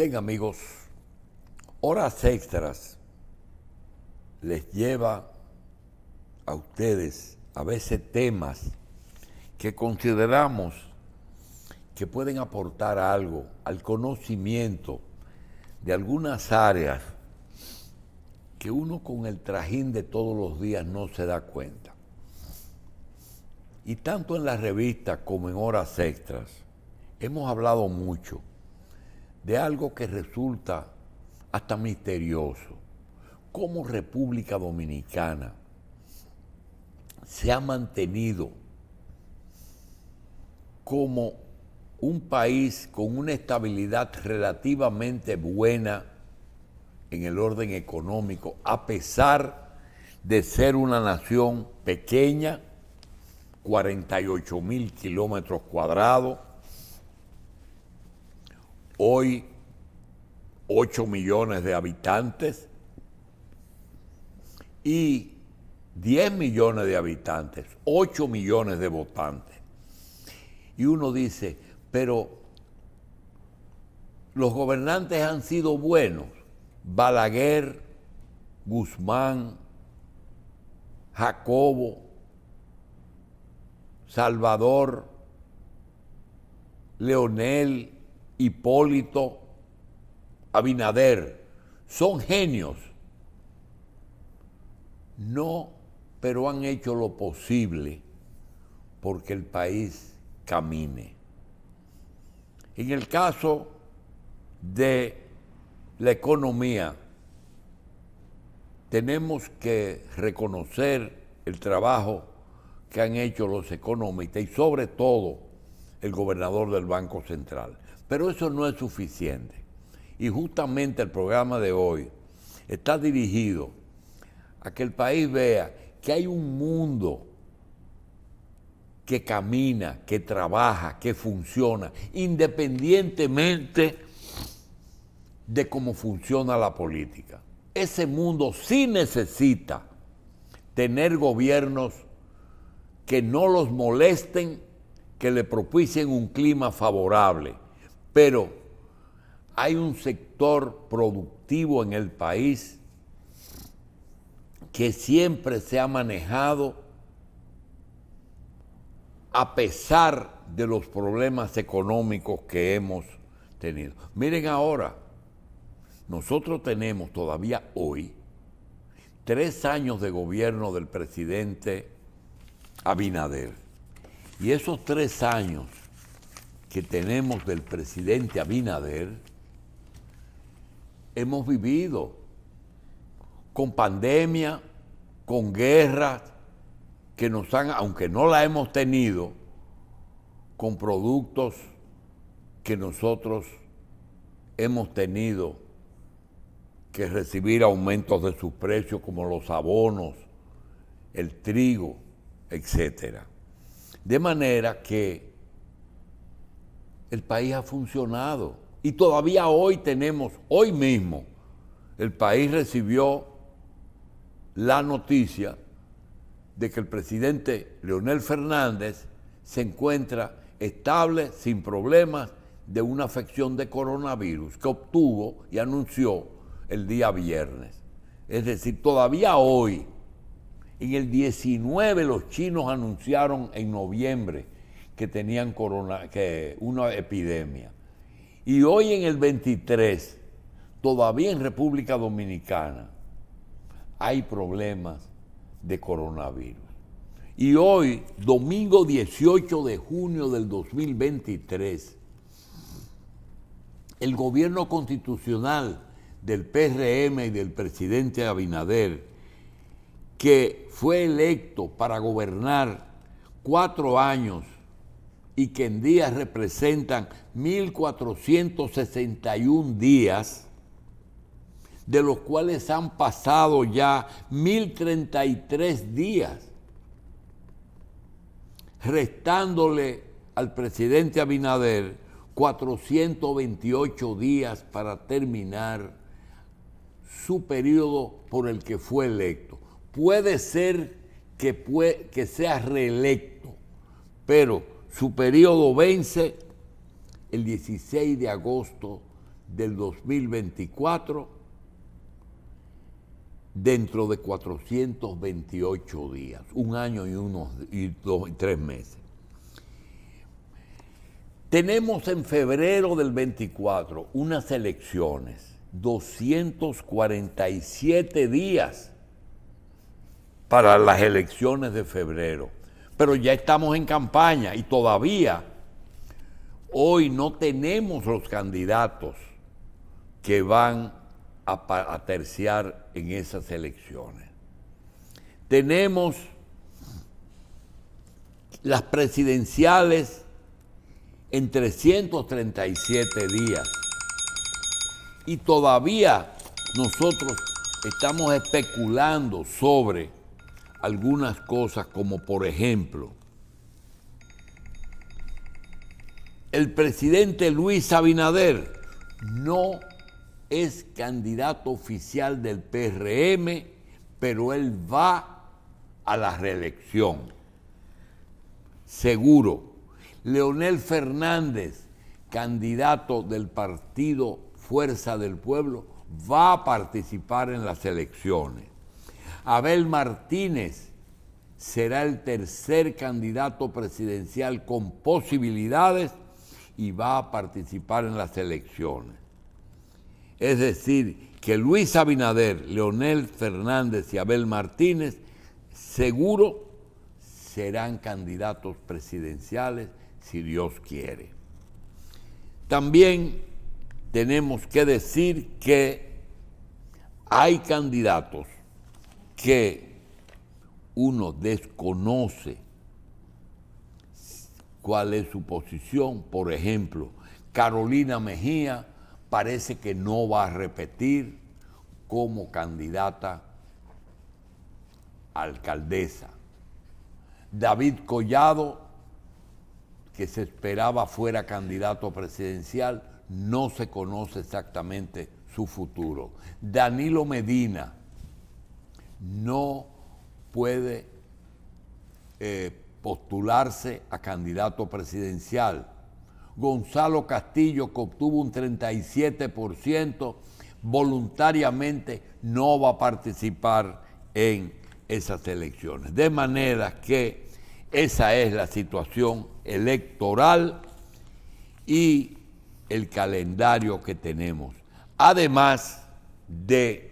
Bien amigos, horas extras les lleva a ustedes a veces temas que consideramos que pueden aportar algo al conocimiento de algunas áreas que uno con el trajín de todos los días no se da cuenta. Y tanto en las revistas como en horas extras hemos hablado mucho de algo que resulta hasta misterioso. ¿Cómo República Dominicana se ha mantenido como un país con una estabilidad relativamente buena en el orden económico, a pesar de ser una nación pequeña, 48 mil kilómetros cuadrados, Hoy, 8 millones de habitantes y 10 millones de habitantes, 8 millones de votantes. Y uno dice, pero los gobernantes han sido buenos. Balaguer, Guzmán, Jacobo, Salvador, Leonel, Hipólito, Abinader, son genios. No, pero han hecho lo posible porque el país camine. En el caso de la economía, tenemos que reconocer el trabajo que han hecho los economistas y sobre todo el gobernador del Banco Central. Pero eso no es suficiente. Y justamente el programa de hoy está dirigido a que el país vea que hay un mundo que camina, que trabaja, que funciona, independientemente de cómo funciona la política. Ese mundo sí necesita tener gobiernos que no los molesten, que le propicien un clima favorable pero hay un sector productivo en el país que siempre se ha manejado a pesar de los problemas económicos que hemos tenido. Miren ahora, nosotros tenemos todavía hoy tres años de gobierno del presidente Abinader. Y esos tres años que tenemos del presidente Abinader, hemos vivido con pandemia, con guerras que nos han, aunque no la hemos tenido, con productos que nosotros hemos tenido que recibir aumentos de sus precios como los abonos, el trigo, etcétera. De manera que el país ha funcionado. Y todavía hoy tenemos, hoy mismo, el país recibió la noticia de que el presidente Leonel Fernández se encuentra estable, sin problemas, de una afección de coronavirus que obtuvo y anunció el día viernes. Es decir, todavía hoy, en el 19 los chinos anunciaron en noviembre que tenían corona, que una epidemia. Y hoy en el 23, todavía en República Dominicana, hay problemas de coronavirus. Y hoy, domingo 18 de junio del 2023, el gobierno constitucional del PRM y del presidente Abinader, que fue electo para gobernar cuatro años y que en días representan 1.461 días, de los cuales han pasado ya 1.033 días, restándole al presidente Abinader 428 días para terminar su periodo por el que fue electo. Puede ser que, que sea reelecto, pero su periodo vence el 16 de agosto del 2024 dentro de 428 días, un año y unos y tres meses. Tenemos en febrero del 24 unas elecciones, 247 días para las elecciones de febrero pero ya estamos en campaña y todavía hoy no tenemos los candidatos que van a, terciar en esas elecciones. Tenemos las presidenciales en 337 días. Y todavía nosotros estamos especulando sobre algunas cosas como por ejemplo, el presidente Luis Abinader no es candidato oficial del PRM, pero él va a la reelección. Seguro. Leonel Fernández, candidato del partido Fuerza del Pueblo, va a participar en las elecciones. Abel Martínez será el tercer candidato presidencial con posibilidades y va a participar en las elecciones. Es decir, que Luis Abinader, Leonel Fernández y Abel Martínez seguro serán candidatos presidenciales si Dios quiere. También tenemos que decir que hay candidatos que uno desconoce cuál es su posición. Por ejemplo, Carolina Mejía parece que no va a repetir como candidata alcaldesa. David Collado, que se esperaba fuera candidato presidencial, no se conoce exactamente su futuro. Danilo Medina, no puede eh, postularse a candidato presidencial. Gonzalo Castillo, que obtuvo un 37%, voluntariamente no va a participar en esas elecciones. De manera que esa es la situación electoral y el calendario que tenemos. Además de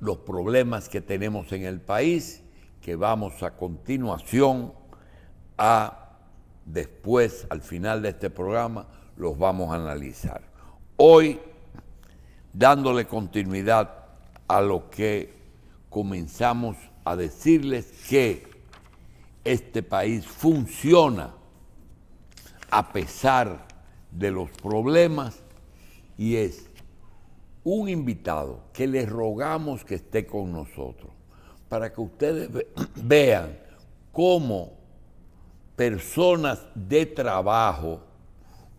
los problemas que tenemos en el país, que vamos a continuación a después, al final de este programa, los vamos a analizar. Hoy, dándole continuidad a lo que comenzamos a decirles que este país funciona a pesar de los problemas y es un invitado que les rogamos que esté con nosotros para que ustedes vean cómo personas de trabajo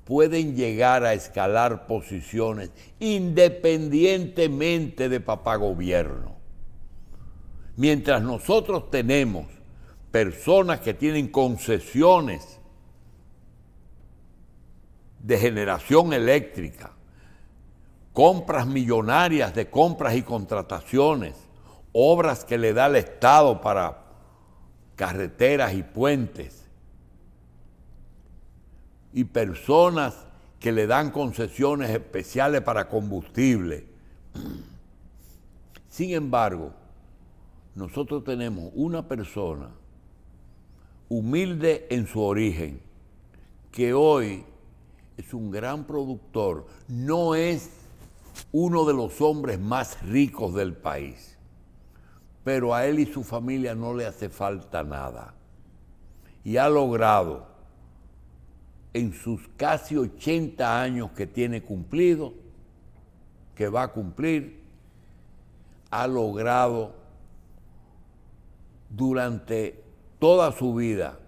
pueden llegar a escalar posiciones independientemente de papá gobierno. Mientras nosotros tenemos personas que tienen concesiones de generación eléctrica, compras millonarias de compras y contrataciones, obras que le da el Estado para carreteras y puentes, y personas que le dan concesiones especiales para combustible. Sin embargo, nosotros tenemos una persona humilde en su origen, que hoy es un gran productor, no es uno de los hombres más ricos del país, pero a él y su familia no le hace falta nada. Y ha logrado, en sus casi 80 años que tiene cumplido, que va a cumplir, ha logrado durante toda su vida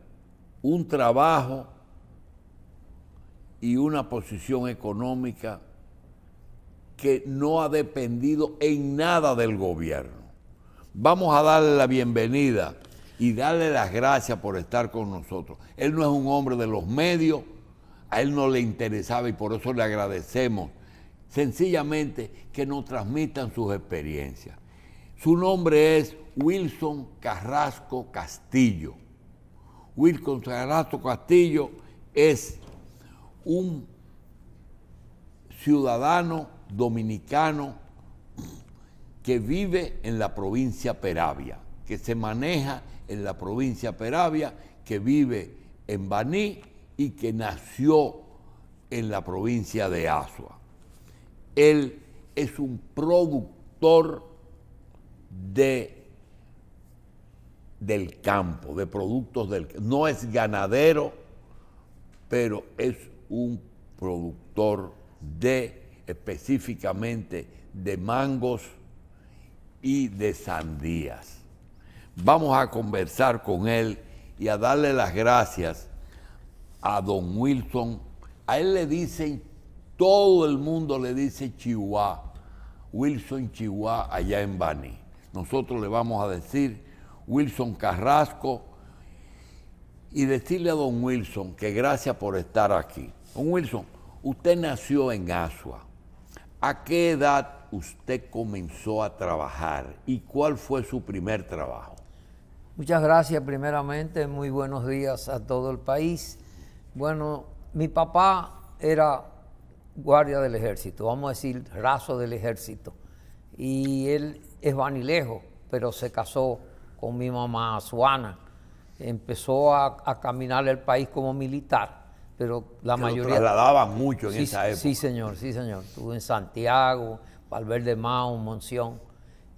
un trabajo y una posición económica que no ha dependido en nada del gobierno. Vamos a darle la bienvenida y darle las gracias por estar con nosotros. Él no es un hombre de los medios, a él no le interesaba y por eso le agradecemos sencillamente que nos transmitan sus experiencias. Su nombre es Wilson Carrasco Castillo. Wilson Carrasco Castillo es un ciudadano dominicano que vive en la provincia Peravia, que se maneja en la provincia Peravia, que vive en Baní y que nació en la provincia de Azua Él es un productor de, del campo, de productos del No es ganadero, pero es un productor de específicamente de mangos y de sandías. Vamos a conversar con él y a darle las gracias a don Wilson. A él le dicen, todo el mundo le dice Chihuahua, Wilson Chihuahua allá en Bani. Nosotros le vamos a decir Wilson Carrasco y decirle a don Wilson que gracias por estar aquí. Don Wilson, usted nació en Asua, ¿A qué edad usted comenzó a trabajar y cuál fue su primer trabajo? Muchas gracias primeramente, muy buenos días a todo el país. Bueno, mi papá era guardia del ejército, vamos a decir raso del ejército, y él es vanilejo, pero se casó con mi mamá Suana, empezó a caminar el país como militar pero la mayoría... Lo trasladaban mucho en sí, esa época. Sí, señor, sí, señor. Estuve en Santiago, Valverde Mao, Monción,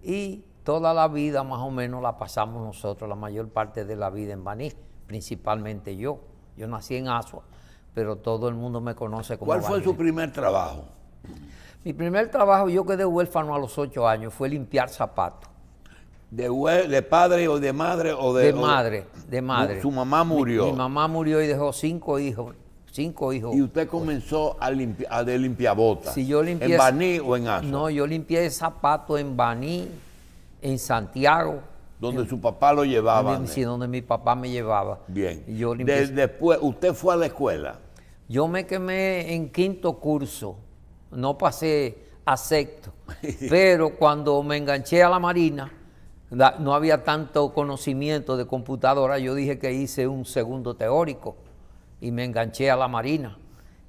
y toda la vida más o menos la pasamos nosotros, la mayor parte de la vida en Baní, principalmente yo. Yo nací en Asua, pero todo el mundo me conoce como... ¿Cuál fue su primer trabajo? Mi primer trabajo, yo quedé huérfano a los ocho años, fue limpiar zapatos. De, ¿De, padre o de madre o de...? De madre, de madre. ¿Su mamá murió? mi mamá murió y dejó cinco hijos cinco hijos. ¿Y usted comenzó a, limpiar a de limpiabotas? ¿En Baní o en Asia? No, yo limpié zapatos en Baní, en Santiago. Donde su papá lo llevaba. sí, donde mi papá me llevaba. Bien. yo después, ¿usted fue a la escuela? Yo me quemé en quinto curso. No pasé a sexto. pero cuando me enganché a la marina, no había tanto conocimiento de computadora. Yo dije que hice un segundo teórico y me enganché a la Marina.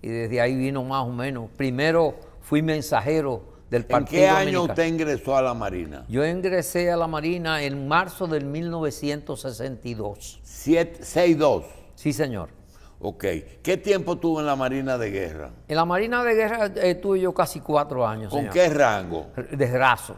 Y desde ahí vino más o menos. Primero fui mensajero del Partido ¿En qué año usted ingresó a la Marina? Yo ingresé a la Marina en marzo del 1962. ¿62? Sí, señor. Ok. ¿Qué tiempo tuvo en la Marina de Guerra? En la Marina de Guerra eh, estuve yo casi cuatro años. ¿Con qué rango? De raso.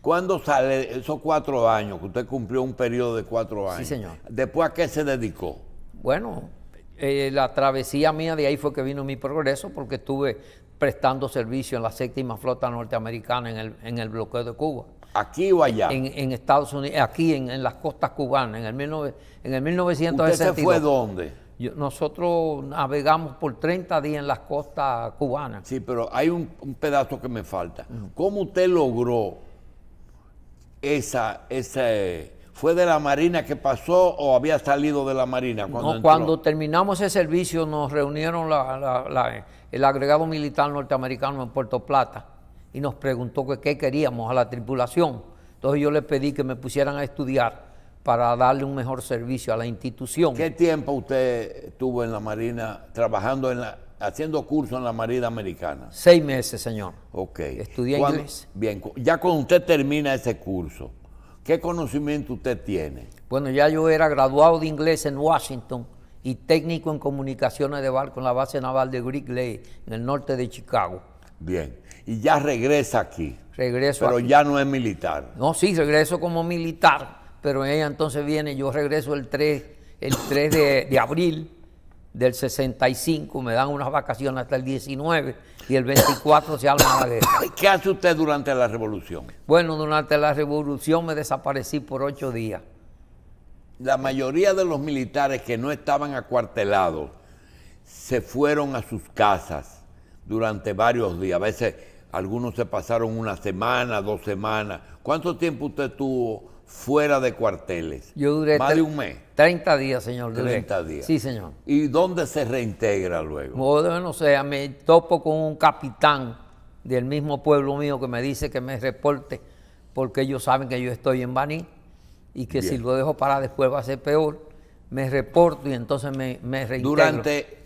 ¿Cuándo sale esos cuatro años que usted cumplió un periodo de cuatro años? Sí, señor. ¿Después a qué se dedicó? Bueno, eh, la travesía mía de ahí fue que vino mi progreso porque estuve prestando servicio en la séptima flota norteamericana en el, bloqueo de Cuba. ¿Aquí o allá? En, Estados Unidos, aquí en, las costas cubanas, en el, 19, en ¿Usted se fue dónde? nosotros navegamos por 30 días en las costas cubanas. Sí, pero hay un, pedazo que me falta. ¿Cómo usted logró esa, ese fue de la Marina que pasó o había salido de la Marina? Cuando, no, cuando terminamos ese servicio nos reunieron el agregado militar norteamericano en Puerto Plata y nos preguntó qué queríamos a la tripulación. Entonces yo le pedí que me pusieran a estudiar para darle un mejor servicio a la institución. ¿Qué tiempo usted estuvo en la Marina trabajando en la, haciendo curso en la Marina Americana? Seis meses, señor. Ok. Estudié inglés. Bien, ya cuando usted termina ese curso, ¿Qué conocimiento usted tiene? Bueno, ya yo era graduado de inglés en Washington y técnico en comunicaciones de barco en la base naval de Lake, en el norte de Chicago. Bien, y ya regresa aquí. Regreso. Pero ya no es militar. No, sí, regreso como militar, pero ella entonces viene, yo regreso el 3, el 3 de, de abril del 65, me dan unas vacaciones hasta el 19 y el 24 se arma de ¿Qué hace usted durante la revolución? Bueno, durante la revolución me desaparecí por ocho días. La mayoría de los militares que no estaban acuartelados se fueron a sus casas durante varios días. A veces algunos se pasaron una semana, dos semanas. ¿Cuánto tiempo usted tuvo fuera de cuarteles. Yo duré más de un mes. 30 días, señor. 30 días. Sí, señor. ¿Y dónde se reintegra luego? no sé, me topo con un capitán del mismo pueblo mío que me dice que me reporte porque ellos saben que yo estoy en Baní y que si lo dejo para después va a ser peor. Me reporto y entonces me, me Durante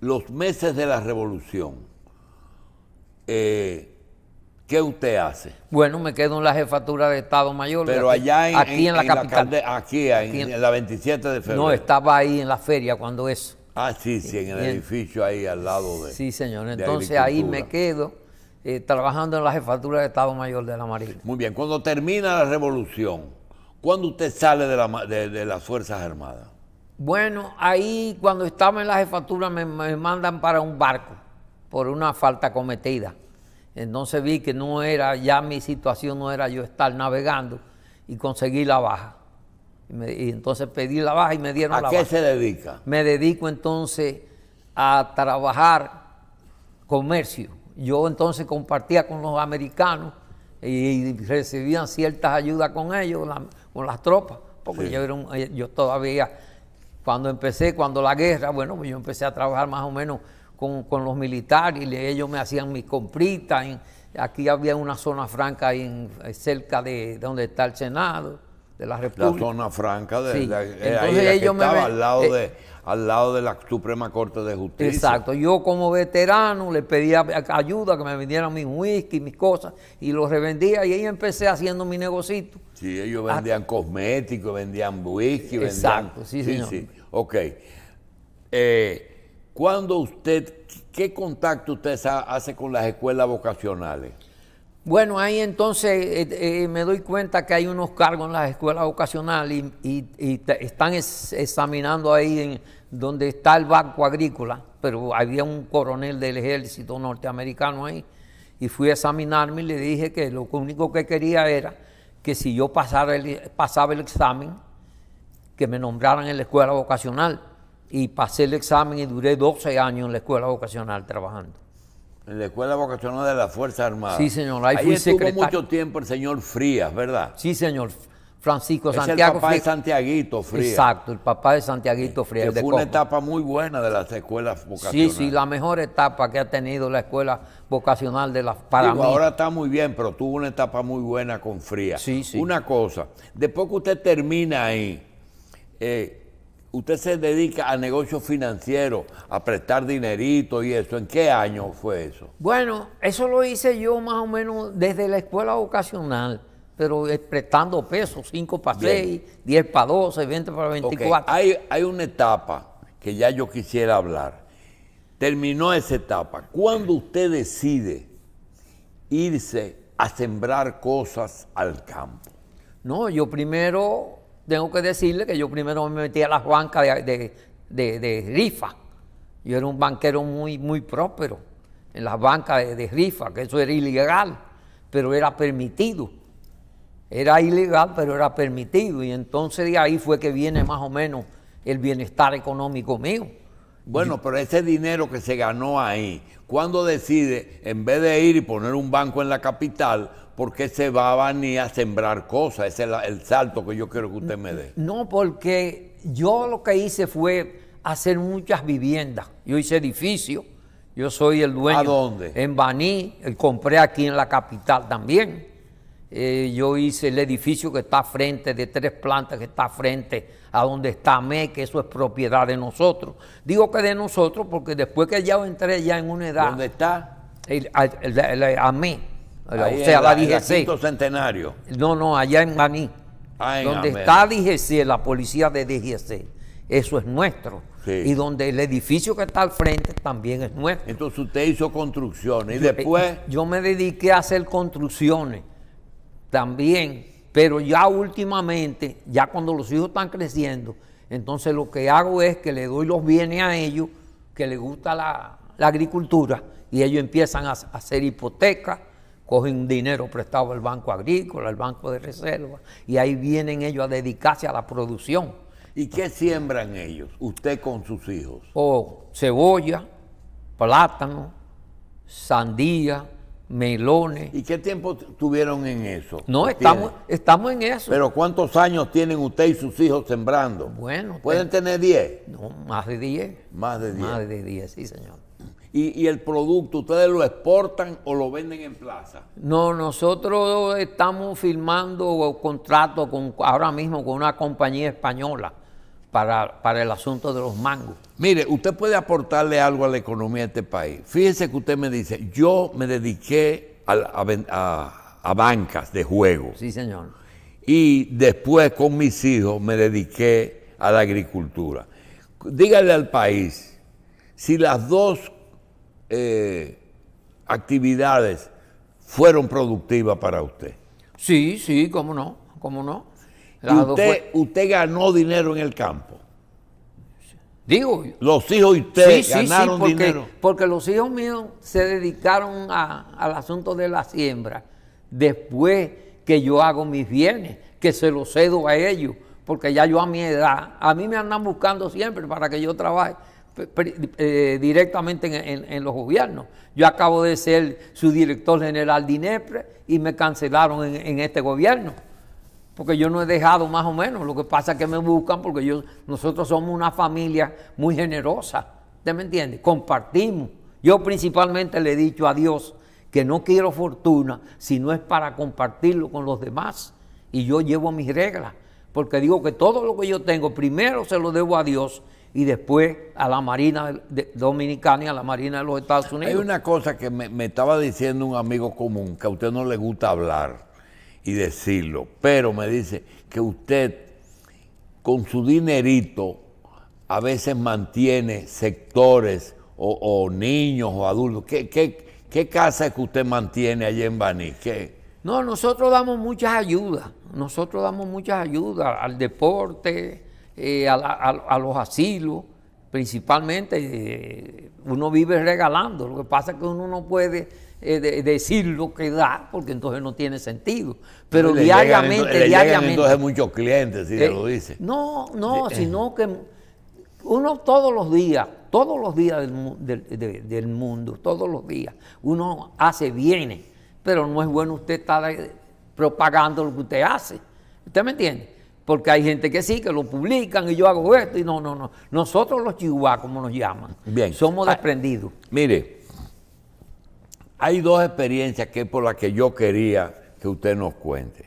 los meses de la revolución, eh, ¿Qué usted hace? Bueno, me quedo en la jefatura de Estado Mayor. Pero allá en, aquí en, la capital. aquí, en, la 27 de febrero. No, estaba ahí en la feria cuando eso. Ah, sí, sí, en el edificio ahí al lado de. Sí, señor. Entonces ahí me quedo eh, trabajando en la jefatura de Estado Mayor de la Marina. Muy bien. Cuando termina la revolución, ¿cuándo usted sale de, la, las Fuerzas Armadas? Bueno, ahí cuando estaba en la jefatura me mandan para un barco por una falta cometida. Entonces vi que no era, ya mi situación no era yo estar navegando y conseguir la baja. Y, entonces pedí la baja y me dieron la baja. ¿A qué se dedica? Me dedico entonces a trabajar comercio. Yo entonces compartía con los americanos y recibían ciertas ayudas con ellos, con las tropas, porque yo, eh, yo todavía, cuando empecé, cuando la guerra, bueno, pues yo empecé a trabajar más o menos con, los militares, y ellos me hacían mis compritas. aquí había una zona franca en, eh, cerca de donde está el Senado de la República. La zona franca de, sí. Eh, Entonces, estaba al lado eh, de al lado de la Suprema Corte de Justicia. Exacto. Yo como veterano le pedía ayuda que me vendieran mis whisky, mis cosas y los revendía y ahí empecé haciendo mi negocito. Sí, ellos ah. vendían cosméticos, vendían whisky, Exacto, vendían... sí, sí, sí. Ok. Eh, ¿Cuándo usted, qué contacto usted hace con las escuelas vocacionales? Bueno, ahí entonces eh, eh, me doy cuenta que hay unos cargos en las escuelas vocacionales y, están examinando ahí donde está el banco agrícola, pero había un coronel del ejército norteamericano ahí y fui a examinarme y le dije que lo único que quería era que si yo pasaba el examen, que me nombraran en la escuela vocacional y pasé el examen y duré 12 años en la escuela vocacional trabajando. En la Escuela Vocacional de la fuerza armada Sí, señor. Ahí, mucho tiempo el señor Frías, ¿verdad? Sí, señor. Francisco es Santiago. El papá de Santiaguito Frías. Exacto, el papá de Santiaguito Frías. fue una etapa muy buena de las escuelas vocacionales. Sí, sí, la mejor etapa que ha tenido la escuela vocacional de las para Ahora está muy bien, pero tuvo una etapa muy buena con Frías. Sí, sí. Una cosa, después que usted termina ahí, eh, usted se dedica a negocios financieros, a prestar dinerito y eso. ¿En qué año fue eso? Bueno, eso lo hice yo más o menos desde la escuela vocacional, pero prestando pesos, 5 para 6, 10 para 12, 20 para 24. hay una etapa que ya yo quisiera hablar. Terminó esa etapa. ¿Cuándo usted decide irse a sembrar cosas al campo? No, yo primero tengo que decirle que yo primero me metí a las bancas de, rifa. Yo era un banquero muy, muy próspero en las bancas de rifa, que eso era ilegal, pero era permitido. Era ilegal, pero era permitido. Y entonces de ahí fue que viene más o menos el bienestar económico mío. Bueno, pero ese dinero que se ganó ahí, ¿cuándo decide, en vez de ir y poner un banco en la capital, por qué se va a Baní a sembrar cosas? Ese es el salto que yo quiero que usted me dé. No, porque yo lo que hice fue hacer muchas viviendas. Yo hice edificio, yo soy el dueño. ¿A dónde? En Baní, compré aquí en la capital también. Eh, yo hice el edificio que está frente, de tres plantas que está frente a donde está ME, que eso es propiedad de nosotros. Digo que de nosotros porque después que ya entré ya en una edad. ¿Dónde está? El, mí AME, o sea, la, Centenario. No, no, allá en Maní. Ah, donde está DGC, la policía de DGC. Eso es nuestro. Y donde el edificio que está al frente también es nuestro. Entonces usted hizo construcciones y eh, después... Yo me dediqué a hacer construcciones también, pero ya últimamente, ya cuando los hijos están creciendo, entonces lo que hago es que le doy los bienes a ellos, que les gusta la, agricultura, y ellos empiezan a, hacer hipotecas, cogen dinero prestado al Banco Agrícola, al Banco de Reserva, y ahí vienen ellos a dedicarse a la producción. ¿Y qué siembran ellos, usted con sus hijos? O oh, cebolla, plátano, sandía, melones. ¿Y qué tiempo tuvieron en eso? No, estamos, estamos en eso. Pero ¿cuántos años tienen usted y sus hijos sembrando? Bueno. ¿Pueden pues, tener 10? No, más de 10. Más de 10. Más de 10, sí, señor. ¿Y, ¿Y el producto ustedes lo exportan o lo venden en plaza? No, nosotros estamos firmando contrato con, ahora mismo con una compañía española para, el asunto de los mangos. Mire, usted puede aportarle algo a la economía de este país. Fíjese que usted me dice, yo me dediqué a, bancas de juego. Sí, señor. Y después con mis hijos me dediqué a la agricultura. Dígale al país, si las dos eh, actividades fueron productivas para usted. Sí, sí, cómo no, cómo no. Usted, usted, ganó dinero en el campo. Digo. Los hijos de ganaron porque, dinero. Porque los hijos míos se dedicaron al asunto de la siembra. Después que yo hago mis bienes, que se los cedo a ellos, porque ya yo a mi edad, a mí me andan buscando siempre para que yo trabaje eh, directamente en, los gobiernos. Yo acabo de ser su director general de INEPRE y me cancelaron en este gobierno porque yo no he dejado más o menos. Lo que pasa es que me buscan porque yo, nosotros somos una familia muy generosa. ¿Usted me entiende? Compartimos. Yo principalmente le he dicho a Dios que no quiero fortuna si no es para compartirlo con los demás. Y yo llevo mis reglas, porque digo que todo lo que yo tengo primero se lo debo a Dios y después a la Marina Dominicana y a la Marina de los Estados Unidos. Hay una cosa que me, me estaba diciendo un amigo común, que a usted no le gusta hablar y decirlo. Pero me dice que usted con su dinerito a veces mantiene sectores o, niños o adultos. ¿Qué, ¿Qué, qué, casa es que usted mantiene allí en Baní? ¿Qué? No, nosotros damos muchas ayudas. Nosotros damos muchas ayudas al deporte, eh, a, los asilos. Principalmente eh, uno vive regalando. Lo que pasa es que uno no puede eh, decir lo que da, porque entonces no tiene sentido. Pero diariamente, diariamente. entonces muchos clientes, si se eh, lo dice. No, no, sino que uno todos los días, todos los días del, del, del mundo, todos los días, uno hace bienes, pero no es bueno usted estar eh, propagando lo que usted hace. ¿Usted me entiende? porque hay gente que sí, que lo publican y yo hago esto y no, no, no. Nosotros los chihuahuas, como nos llaman, somos ah, desprendidos. mire, hay dos experiencias que es por las que yo quería que usted nos cuente.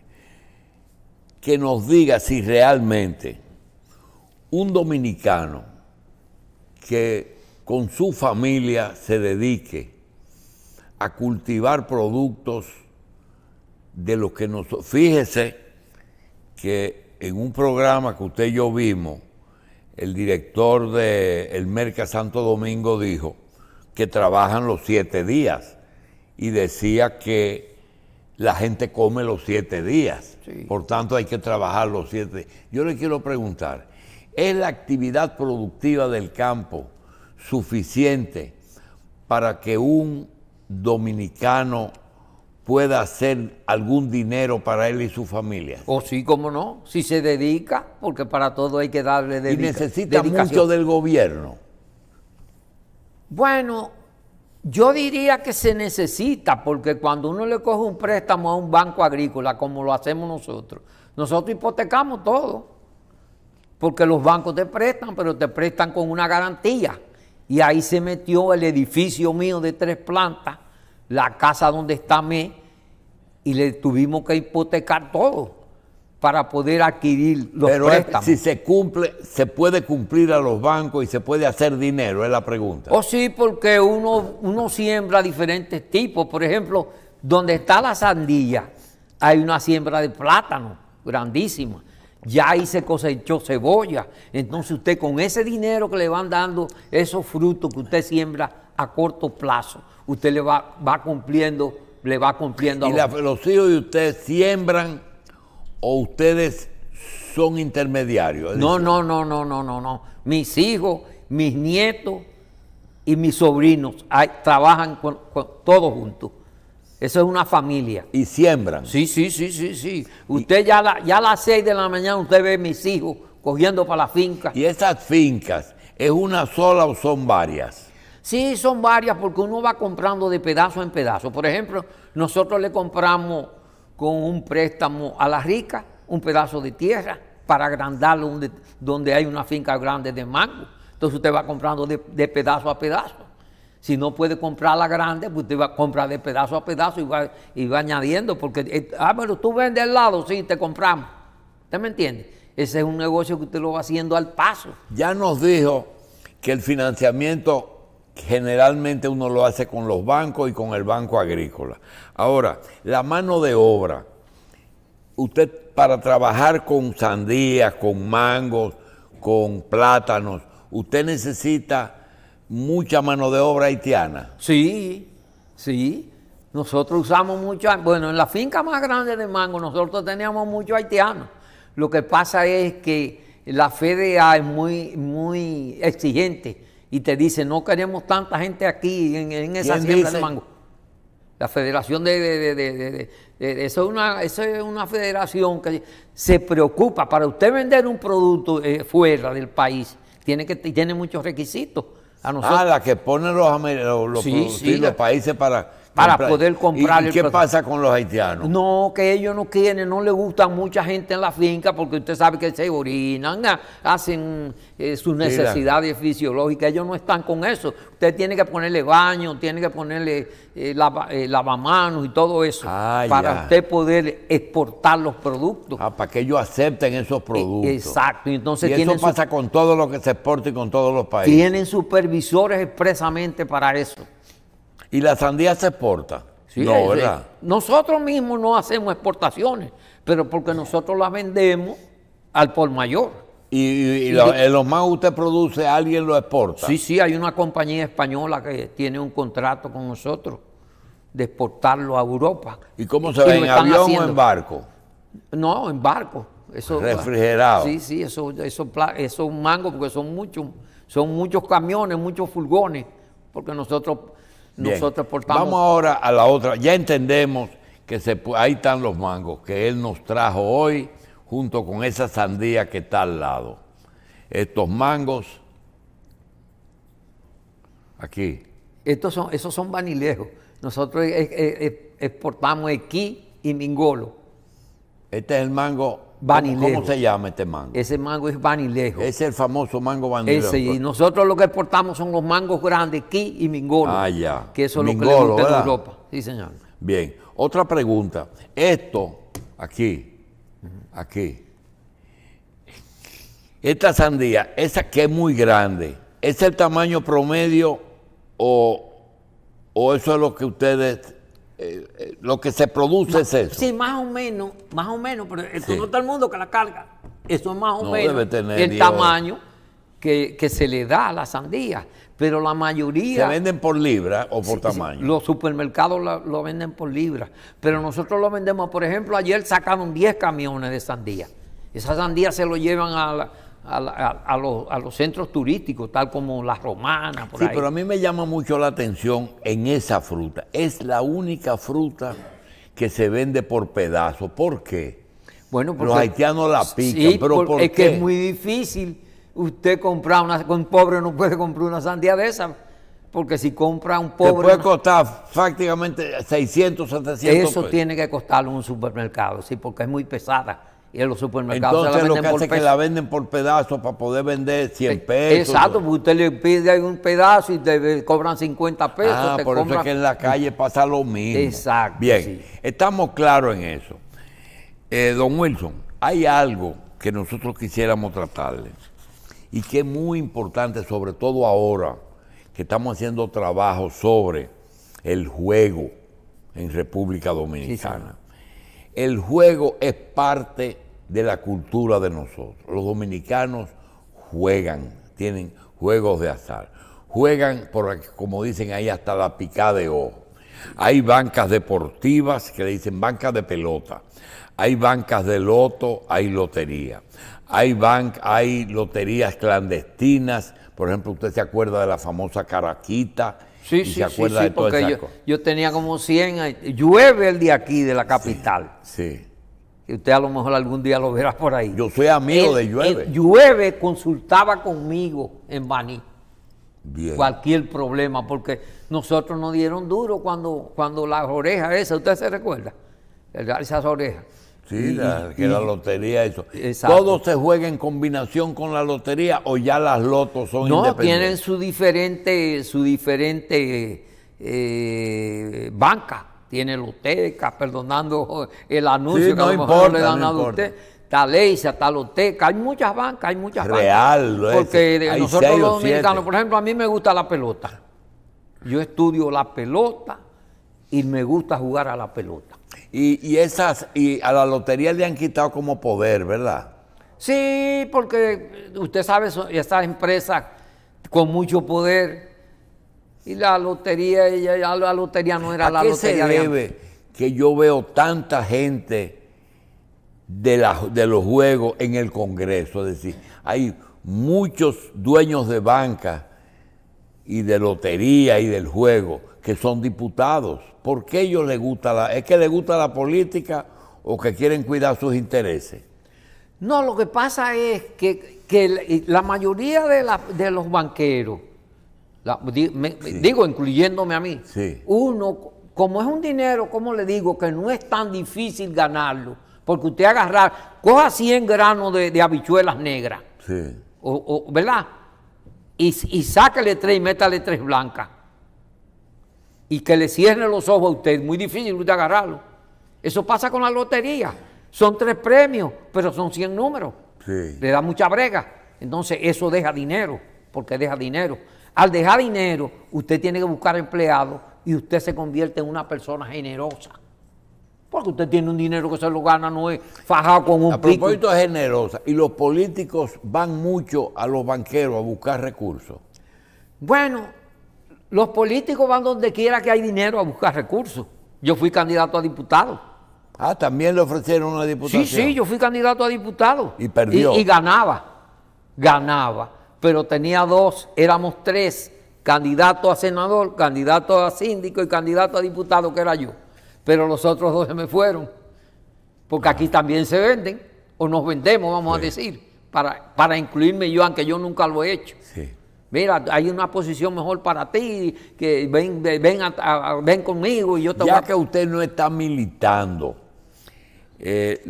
Que nos diga si realmente un dominicano que con su familia se dedique a cultivar productos de los que nos... Fíjese que en un programa que usted y yo vimos, el director de El Merca Santo Domingo dijo que trabajan los siete días y decía que la gente come los siete días, por tanto hay que trabajar los siete. Yo le quiero preguntar, ¿es la actividad productiva del campo suficiente para que un dominicano pueda hacer algún dinero para él y su familia. O sí, cómo no, si se dedica, porque para todo hay que darle dedicación. Y necesita mucho del gobierno. Bueno, yo diría que se necesita, porque cuando uno le coge un préstamo a un banco agrícola, como lo hacemos nosotros, nosotros hipotecamos todo, porque los bancos te prestan, pero te prestan con una garantía. Y ahí se metió el edificio mío de tres plantas, la casa donde está me, y le tuvimos que hipotecar todo para poder adquirir los Pero si se cumple, se puede cumplir a los bancos y se puede hacer dinero, es la pregunta. o oh, sí, porque uno, uno siembra diferentes tipos. Por ejemplo, donde está la sandía, hay una siembra de plátano grandísima. Ya ahí se cosechó cebolla. Entonces usted con ese dinero que le van dando, esos frutos que usted siembra a corto plazo, usted le va, va cumpliendo, le va cumpliendo. Y a los... La, los hijos de usted siembran o ustedes son intermediarios? No, no, no, no, no, no, no. Mis hijos, mis nietos y mis sobrinos trabajan todos juntos. Eso es una familia. Y siembran. Sí, sí, sí, sí, sí. Usted ya, ya a las seis de la mañana usted ve a mis hijos cogiendo para la finca. ¿Y esas fincas es una sola o son varias? Sí, son varias porque uno va comprando de pedazo en pedazo. Por ejemplo, nosotros le compramos con un préstamo a la rica, un pedazo de tierra para agrandarlo donde, hay una finca grande de mango. Entonces usted va comprando de, pedazo a pedazo. Si no puede comprar la grande, pues usted va a comprar de pedazo a pedazo y va, y va añadiendo, porque, eh, ah, bueno, tú vendes al lado, sí, te compramos. ¿Usted me entiende? Ese es un negocio que usted lo va haciendo al paso. Ya nos dijo que el financiamiento generalmente uno lo hace con los bancos y con el Banco Agrícola. Ahora, la mano de obra, usted para trabajar con sandías, con mangos, con plátanos, usted necesita mucha mano de obra haitiana. Sí, sí. Nosotros usamos mucho, bueno, en la finca más grande de mango nosotros teníamos mucho haitiano. Lo que pasa es que la FDA es muy, muy exigente y te dice, no queremos tanta gente aquí en, esa siembra de mango. La federación de, eso, es una, eso es una federación que se preocupa. Para usted vender un producto eh, fuera del país, tiene, que, tiene muchos requisitos. A ah, nosotros. Ah, la que ponen los, los, los países para para poder comprar. ¿Y, qué pasa con los haitianos? No, que ellos no quieren, no les gusta mucha gente en la finca porque usted sabe que se orinan, ah, hacen eh, sus necesidades fisiológicas, ellos no están con eso. Usted tiene que ponerle baño, tiene que ponerle eh, eh, lavamanos y todo eso ah, para usted poder exportar los productos. Ah, para que ellos acepten esos e-, productos. exacto. Entonces, y eso pasa con todo lo que se exporta y con todos los países. Tienen supervisores expresamente para eso. ¿Y la sandía se exporta? Sí, no, ¿verdad? Nosotros mismos no hacemos exportaciones, pero porque nosotros las vendemos al por mayor. ¿Y, los más usted produce, alguien lo exporta? Sí, sí, hay una compañía española que tiene un contrato con nosotros de exportarlo a Europa. ¿Y cómo se ve? ¿En avión o en barco? No, en barco. Eso, Refrigerado. Sí, sí, eso, eso, eso un mango porque son muchos, son muchos camiones, muchos furgones, porque nosotros nosotros exportamos Vamos ahora a la otra. Ya entendemos que se, ahí están los mangos que él nos trajo hoy junto con esa sandía que está al lado. Estos mangos, aquí. Estos son, esos son vanilejos. Nosotros exportamos equí y mingolo. Este es el mango ¿Cómo se llama este mango? Ese mango es vanilejo. Es el famoso mango vanilejo. y nosotros lo que exportamos son los mangos grandes, ki y mingolo. Ah, ya. Que eso es lo que le en Europa. Sí, señor. Bien. Otra pregunta. Esto, aquí, aquí. Esta sandía, esa que es muy grande, ¿es el tamaño promedio o, o eso es lo que ustedes eh, eh, lo que se produce es eso. Sí, más o menos, más o menos, pero esto no está el mundo que la carga. Eso es más o menos el tamaño que, se le da a la sandía. Pero la mayoría. ¿Se venden por libra o por tamaño? los supermercados lo, venden por libra. Pero nosotros lo vendemos, por ejemplo, ayer sacaron 10 camiones de sandía. esas sandías se lo llevan a la, a, los, a, los, centros turísticos, tal como las romanas. Por sí, pero a mí me llama mucho la atención en esa fruta. Es la única fruta que se vende por pedazo. ¿Por qué? Bueno, porque, los haitianos la pican, pero es que es muy difícil usted comprar una, un pobre no puede comprar una sandía de esa, porque si compra un pobre... puede costar prácticamente 600, 700 Eso tiene que costarlo en un supermercado, sí, porque es muy pesada y en los supermercados Entonces, lo que hace que la venden por pedazos para poder vender 100 eh, pesos. Exacto, porque usted le pide un pedazo y te eh, cobran 50 pesos. Ah, por eso es que en la calle pasa lo mismo. Exacto. Bien, estamos claros en eso. Eh, don Wilson, hay algo que nosotros quisiéramos tratarle y que es muy importante, sobre todo ahora que estamos haciendo trabajo sobre el juego en República Dominicana. El juego es parte de la cultura de nosotros. Los dominicanos juegan, tienen juegos de azar. Juegan, por, como dicen ahí, hasta la picada de ojo. Hay bancas deportivas que le dicen bancas de pelota. Hay bancas de loto, hay lotería. Hay, hay loterías clandestinas. Por ejemplo, usted se acuerda de la famosa Caraquita, Sí, sí, sí, porque yo, tenía como 100, llueve el de aquí, de la capital. Sí. Y Usted a lo mejor algún día lo verá por ahí. Yo soy amigo de Llueve. Llueve consultaba conmigo en Baní. Bien. Cualquier problema, porque nosotros nos dieron duro cuando, cuando las orejas esas, ¿usted se recuerda? Esas orejas Sí, la, que la lotería, eso. ¿Todo se juega en combinación con la lotería o ya las lotos son no, independientes? No, tienen su diferente, su diferente eh, banca. Tiene Loteca, perdonando el anuncio no que a lo mejor le dan a usted. Talencia, Taloteca, hay muchas bancas, hay muchas Real, bancas. es. Porque nosotros los dominicanos, por ejemplo, a mí me gusta la pelota. Yo estudio la pelota y me gusta jugar a la pelota. Y, y, esas, y a la lotería le han quitado como poder, ¿verdad? Sí, porque usted sabe, estas empresas con mucho poder. Y la lotería, la lotería no era ¿A la qué Se debe que yo veo tanta gente de, de los juegos en el Congreso. Es decir, hay muchos dueños de banca y de lotería y del juego que son diputados. ¿Por qué ellos les gusta la, es que les gusta la política o que quieren cuidar sus intereses? No, lo que pasa es que, la mayoría de, los banqueros, digo incluyéndome a mí, uno, como es un dinero, como le digo, que no es tan difícil ganarlo, porque usted agarrar, coja 100 granos de, habichuelas negras, o, o, ¿verdad? Y, y sáquele tres y métale tres blancas y que le cierren los ojos a usted, es muy difícil usted agarrarlo. Eso pasa con la lotería. Son tres premios, pero son 100 números. Le da mucha brega. Entonces eso deja dinero, porque deja dinero. Al dejar dinero, usted tiene que buscar empleados y usted se convierte en una persona generosa. Porque usted tiene un dinero que se lo gana, no es fajado con un pico. A propósito generosa, y los políticos van mucho a los banqueros a buscar recursos. Bueno, los políticos van donde quiera que hay dinero a buscar recursos. Yo fui candidato a diputado. Ah, también le ofrecieron una diputación. Sí, sí, yo fui candidato a diputado. Y perdió. Y, ganaba, ganaba. Pero tenía dos, éramos tres, candidato a senador, candidato a síndico y candidato a diputado, que era yo. Pero los otros dos se me fueron. Porque aquí también se venden, o nos vendemos, vamos a decir, para, para incluirme yo, aunque yo nunca lo he hecho. Sí. Mira, hay una posición mejor para ti, que ven, ven, conmigo y yo te voy a... que usted no está militando, eh,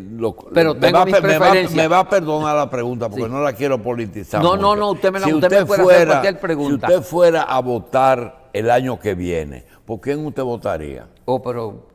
pero me va, a perdonar la pregunta porque no la quiero politizar. No, no, no, usted me la hacer cualquier pregunta. Si usted fuera a votar el año que viene, ¿por quién usted votaría? Oh, pero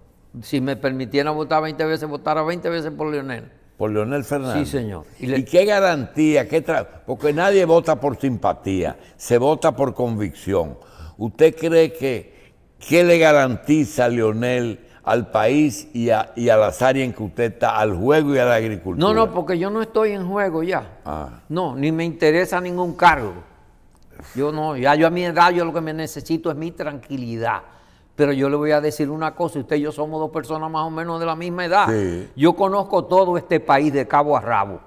si me permitiera votar 20 veces, votara 20 veces por Leonel por Leonel Fernández. Sí, señor. ¿Y, qué garantía? Qué Porque nadie vota por simpatía, se vota por convicción. ¿Usted cree que qué le garantiza Leonel al país y a, las áreas en que usted está, al juego y a la agricultura? No, no, porque yo no estoy en juego ya. Ah. No, ni me interesa ningún cargo. Yo no, ya yo a mi edad, yo lo que me necesito es mi tranquilidad. Pero yo le voy a decir una cosa, usted y yo somos dos personas más o menos de la misma edad. Yo conozco todo este país de cabo a rabo.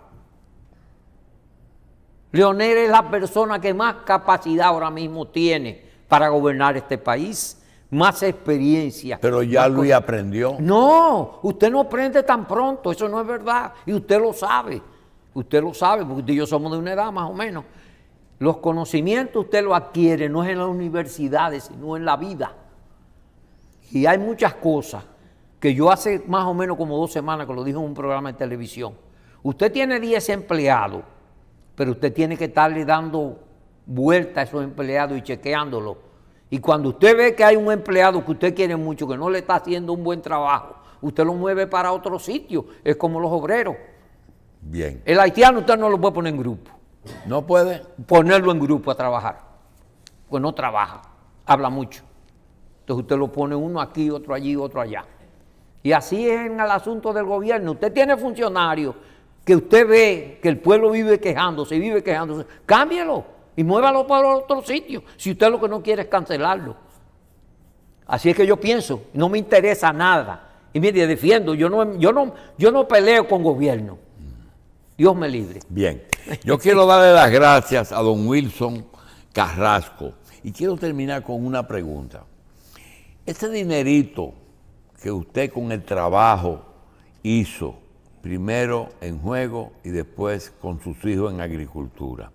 Leonel es la persona que más capacidad ahora mismo tiene para gobernar este país, más experiencia. Pero ya lo aprendió. No, usted no aprende tan pronto, eso no es verdad. Y usted lo sabe, usted lo sabe, porque usted y yo somos de una edad más o menos. Los conocimientos usted los adquiere, no es en las universidades, sino en la vida. Y hay muchas cosas que yo hace más o menos como dos semanas que lo dije en un programa de televisión. Usted tiene 10 empleados, pero usted tiene que estarle dando vuelta a esos empleados y chequeándolo. Y cuando usted ve que hay un empleado que usted quiere mucho, que no le está haciendo un buen trabajo, usted lo mueve para otro sitio. Es como los obreros. Bien. El haitiano usted no lo puede poner en grupo. No puede. Ponerlo en grupo a trabajar. Pues no trabaja, habla mucho. Entonces usted lo pone uno aquí, otro allí, otro allá. Y así es en el asunto del gobierno. Usted tiene funcionarios que usted ve que el pueblo vive quejándose, vive quejándose. Cámbielo y muévalo para otro sitio. Si usted lo que no quiere es cancelarlo. Así es que yo pienso, no me interesa nada. Y mire, defiendo, yo no, yo no, yo no peleo con gobierno. Dios me libre. Bien, yo quiero darle las gracias a don Wilson Carrasco y quiero terminar con una pregunta. Ese dinerito que usted con el trabajo hizo, primero en juego y después con sus hijos en agricultura.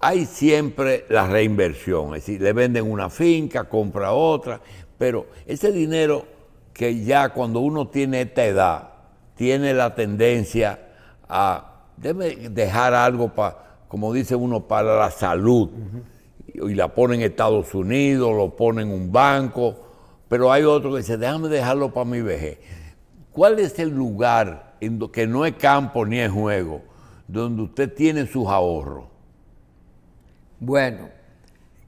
Hay siempre la reinversión, es decir, le venden una finca, compra otra, pero ese dinero que ya cuando uno tiene esta edad, tiene la tendencia a dejar algo para, como dice uno, para la salud y la ponen en Estados Unidos, lo ponen en un banco, pero hay otro que dice, déjame dejarlo para mi vejez. ¿Cuál es el lugar en que no es campo ni es juego, donde usted tiene sus ahorros? Bueno,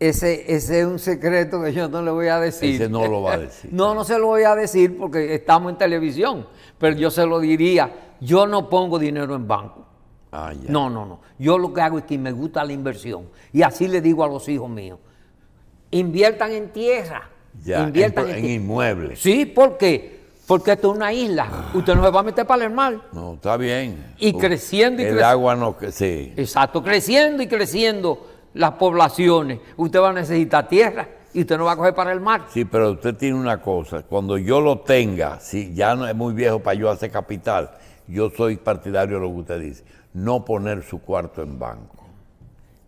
ese, ese, es un secreto que yo no le voy a decir. Ese no lo va a eh, decir. no, no se lo voy a decir porque estamos en televisión, pero yo se lo diría, yo no pongo dinero en banco. Ah, no, no, no. Yo lo que hago es que me gusta la inversión. Y así le digo a los hijos míos, inviertan en tierra. inviertan en, inmuebles. Sí, ¿por Porque esto es una isla. Ah. Usted no se va a meter para el mar. No, está bien. Y creciendo y creciendo. El agua no sí. Exacto, creciendo y creciendo las poblaciones. Usted va a necesitar tierra y usted no va a coger para el mar. Sí, pero usted tiene una cosa. Cuando yo lo tenga, si ya no es muy viejo para yo hacer capital, yo soy partidario de lo que usted dice no poner su cuarto en banco.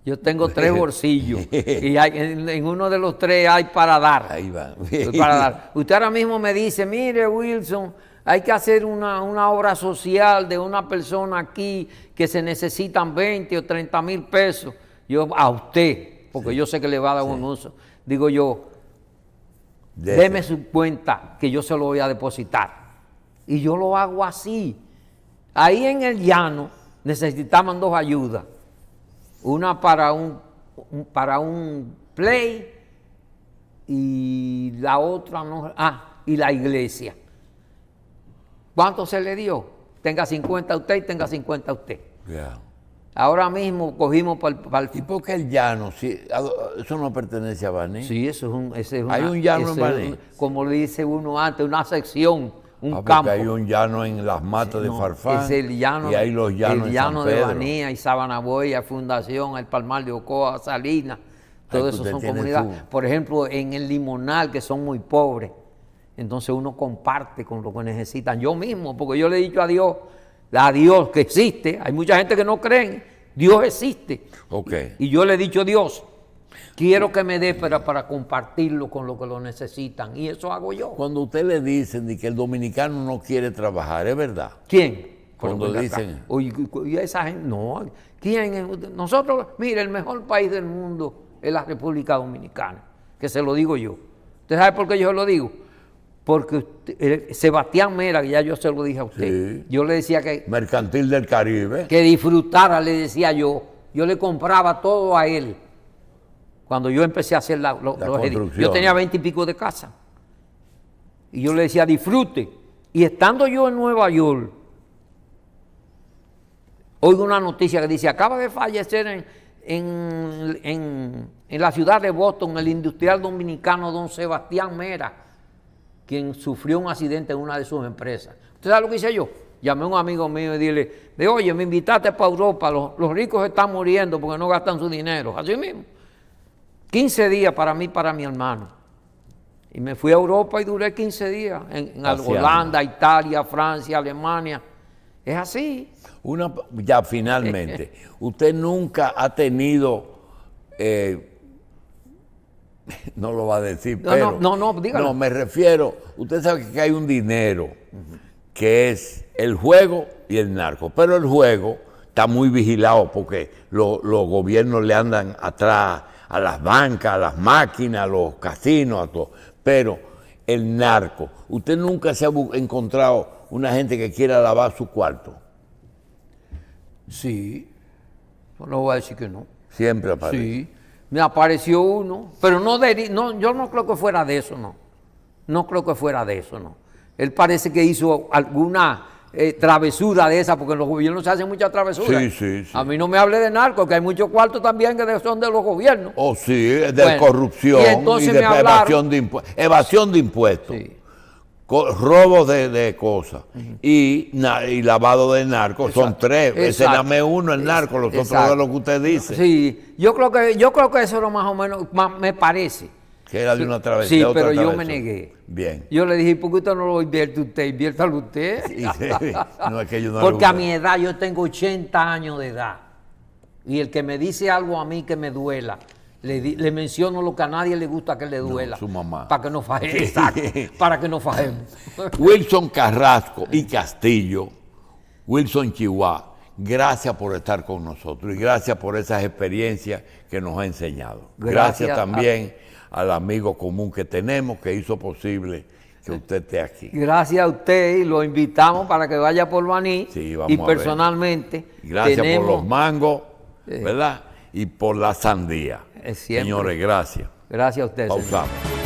Yo tengo tres bolsillos y en, uno de los tres hay para dar. Ahí va. Usted ahora mismo me dice, mire Wilson, hay que hacer una, obra social de una persona aquí que se necesitan 20 o 30 mil pesos. Yo, a usted, porque yo sé que le va a dar un uso. Digo yo, déme deme este. su cuenta que yo se lo voy a depositar. Y yo lo hago así. Ahí en el llano, necesitaban dos ayudas. Una para un, para un play y la otra no. Ah, y la iglesia. ¿Cuánto se le dio? Tenga 50 usted y tenga 50 usted. Ahora mismo cogimos para el... ¿Y por qué el llano? Si, eso no pertenece a Baní. Sí, eso es un... Hay un llano en como le dice uno antes, una sección un ah, hay un llano en las matas de Farfán. Es el llano, y hay los llanos el llano de Banía y Sabanaboya, Fundación, el Palmar de Ocoa, Salinas. Todo eso son comunidades. Por ejemplo, en el Limonal, que son muy pobres. Entonces uno comparte con lo que necesitan. Yo mismo, porque yo le he dicho a Dios, a Dios que existe. Hay mucha gente que no cree. Dios existe. y yo le he dicho a Dios, Quiero que me dé para, para compartirlo con los que lo necesitan. Y eso hago yo. Cuando usted le dicen que el dominicano no quiere trabajar, ¿es verdad? ¿Quién? Cuando dicen. Oye, y esa gente, no. ¿Quién? Nosotros, mire, el mejor país del mundo es la República Dominicana. Que se lo digo yo. ¿Usted sabe por qué yo se lo digo? porque eh, Sebastián Mera, que ya yo se lo dije a usted, yo le decía que... Mercantil del Caribe. Que disfrutara, le decía yo. Yo le compraba todo a él. Cuando yo empecé a hacer la, yo tenía veinte y pico de casa. Y yo le decía, disfrute. Y estando yo en Nueva York, oigo una noticia que dice, acaba de fallecer en, la ciudad de Boston el industrial dominicano don Sebastián Mera, quien sufrió un accidente en una de sus empresas. ¿Usted sabe lo que hice yo? Llamé a un amigo mío y dile, de oye, me invitaste para Europa, los ricos están muriendo porque no gastan su dinero. Así mismo. 15 días para mí, para mi hermano. Y me fui a Europa y duré 15 días en, Holanda, Italia, Francia, Alemania. Es así. ya finalmente, usted nunca ha tenido, eh, no lo va a decir, no, pero... No, no, no, No, me refiero, usted sabe que hay un dinero que es el juego y el narco, pero el juego está muy vigilado porque los gobiernos le andan atrás a las bancas, a las máquinas, a los casinos, a todo. Pero el narco, usted nunca se ha encontrado una gente que quiera lavar su cuarto. Sí, no voy a decir que no. Siempre apareció. Sí, me apareció uno, pero no, de, no yo no creo que fuera de eso, no. No creo que fuera de eso, no. Él parece que hizo alguna eh, travesura de esa, porque en los gobiernos se hacen muchas travesuras. A mí no me hable de narco, que hay muchos cuartos también que son de los gobiernos. Oh, sí, de corrupción y, de evasión, de impuestos evasión de impuestos. Robos de, cosas y, lavado de narco, son tres. Ese dame uno el narco, los otros de lo que usted dice. Sí, yo creo que, yo creo que eso es lo más o menos, me parece que era de una travesía. Sí, otra pero yo me negué. Bien. Yo le dije, ¿por qué usted no lo invierte usted? Inviértalo usted. No, es que yo no Porque a mi edad, yo tengo 80 años de edad. Y el que me dice algo a mí que me duela, le, menciono lo que a nadie le gusta que le duela. su mamá. Para que no fajemos. para que no fajemos. Wilson Carrasco y Castillo, Wilson Chihuahua, gracias por estar con nosotros y gracias por esas experiencias que nos ha enseñado. Gracias, también al amigo común que tenemos que hizo posible que usted esté aquí. Gracias a usted y lo invitamos para que vaya por Maní sí, y personalmente. Gracias por los mangos, ¿verdad? Y por la sandía. Señores, gracias. Gracias a usted. Pausamos.